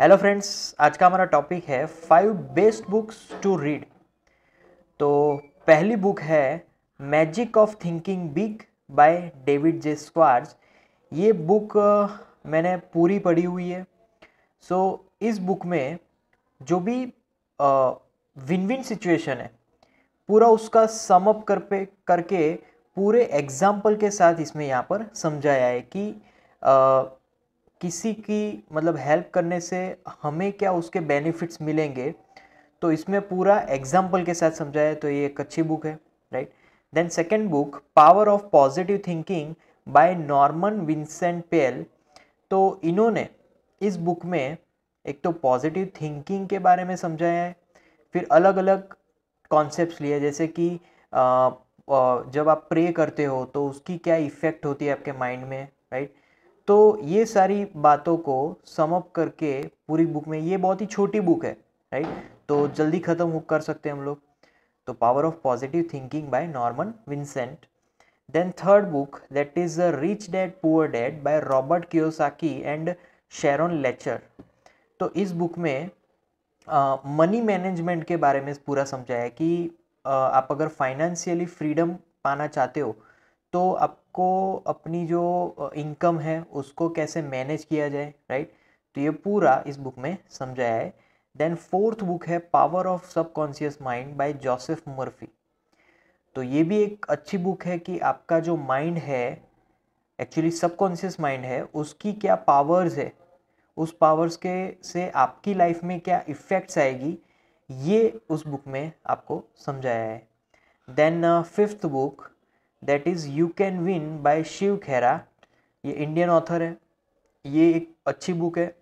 hello friends आज का हमारा टॉपिक है five best books to read तो पहली बुक है magic of thinking big by David J Schwartz ये बुक मैंने पूरी पढ़ी हुई है सो so, इस बुक में जो भी विन विन सिचुएशन है पूरा उसका सम अप कर पे करके पूरे एग्जाम्पल के साथ इसमें यहाँ पर समझाया है कि किसी की मतलब हेल्प करने से हमें क्या उसके बेनिफिट्स मिलेंगे तो इसमें पूरा एग्जाम्पल के साथ समझाया तो ये एक अच्छी बुक है right then second book power of positive thinking by Norman Vincent Peale तो इन्होंने इस बुक में एक तो पॉजिटिव थिंकिंग के बारे में समझाया है फिर अलग अलग कॉन्सेप्ट्स लिए जैसे कि जब आप प्रे करते हो तो उसकी क्या इफ़ेक्ट होती है आपके माइंड में राइट तो ये सारी बातों को समअप करके पूरी बुक में ये बहुत ही छोटी बुक है राइट तो जल्दी ख़त्म कर सकते हैं हम लोग तो power of positive thinking by Norman Vincent then third book that is the rich dad poor dad by Robert Kiyosaki and Sharon Lechter तो इस बुक में मनी uh, मैनेजमेंट के बारे में पूरा समझाया कि uh, आप अगर फाइनेंशियली फ्रीडम पाना चाहते हो तो आपको अपनी जो इनकम है उसको कैसे मैनेज किया जाए राइट तो ये पूरा इस बुक में समझाया है देन फोर्थ बुक है power of subconscious mind by Joseph Murphy तो ये भी एक अच्छी बुक है कि आपका जो माइंड है एक्चुअली सबकॉन्शियस माइंड है उसकी क्या पावर्स है उस पावर्स के से आपकी लाइफ में क्या इफ़ेक्ट्स आएगी ये उस बुक में आपको समझाया है then fifth book that is you can win by Shiv Khera ये इंडियन ऑथर है ये एक अच्छी बुक है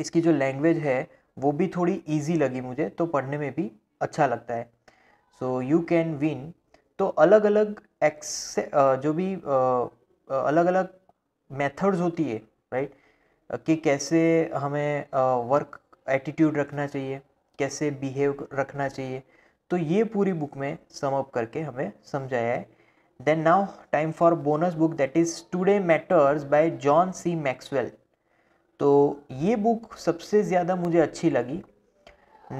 इसकी जो लैंग्वेज है वो भी थोड़ी ईजी लगी मुझे तो पढ़ने में भी अच्छा लगता है सो यू कैन विन तो अलग अलग एक्स जो भी अलग अलग मेथड्स होती है राइट कि कैसे हमें वर्क एटीट्यूड रखना चाहिए कैसे बिहेव रखना चाहिए तो ये पूरी बुक में समअप करके हमें समझाया है then now time for bonus book that is today matters by John C maxwell तो ये बुक सबसे ज़्यादा मुझे अच्छी लगी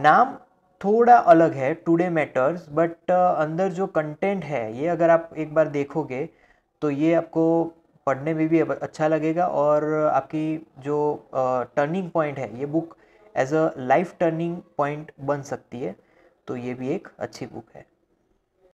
नाम थोड़ा अलग है टुडे मैटर्स बट अंदर जो कंटेंट है ये अगर आप एक बार देखोगे तो ये आपको पढ़ने में भी अच्छा लगेगा और आपकी जो टर्निंग uh, पॉइंट है ये book as a life turning point बन सकती है तो ये भी एक अच्छी बुक है